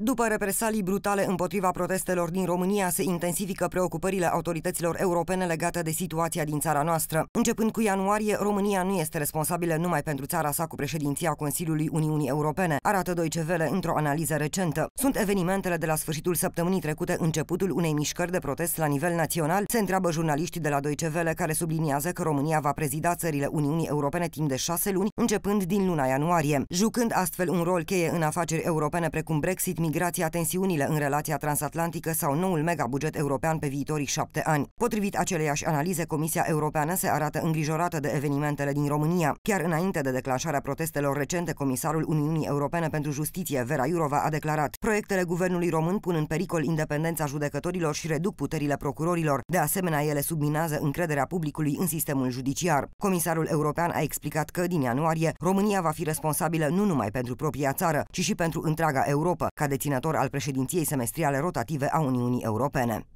După represalii brutale împotriva protestelor din România, se intensifică preocupările autorităților europene legate de situația din țara noastră. Începând cu ianuarie, România nu este responsabilă numai pentru țara sa cu președinția Consiliului Uniunii Europene, arată Deutsche Welle într-o analiză recentă. Sunt evenimentele de la sfârșitul săptămânii trecute începutul unei mișcări de protest la nivel național, se întreabă jurnaliștii de la Deutsche Welle care subliniază că România va prezida țările Uniunii Europene timp de șase luni, începând din luna ianuarie. Jucând astfel un rol cheie în afaceri europene precum Brexit, migrația, tensiunile în relația transatlantică sau noul megabuget european pe viitorii șapte ani. Potrivit aceleiași analize, Comisia Europeană se arată îngrijorată de evenimentele din România. Chiar înainte de declanșarea protestelor recente, comisarul Uniunii Europene pentru Justiție, Vera Iurova, a declarat Proiectele guvernului român pun în pericol independența judecătorilor și reduc puterile procurorilor. De asemenea, ele subminează încrederea publicului în sistemul judiciar. Comisarul european a explicat că, din ianuarie, România va fi responsabilă nu numai pentru propria țară, ci și pentru întreaga Europa, ca de deținător al președinției semestriale rotative a Uniunii Europene.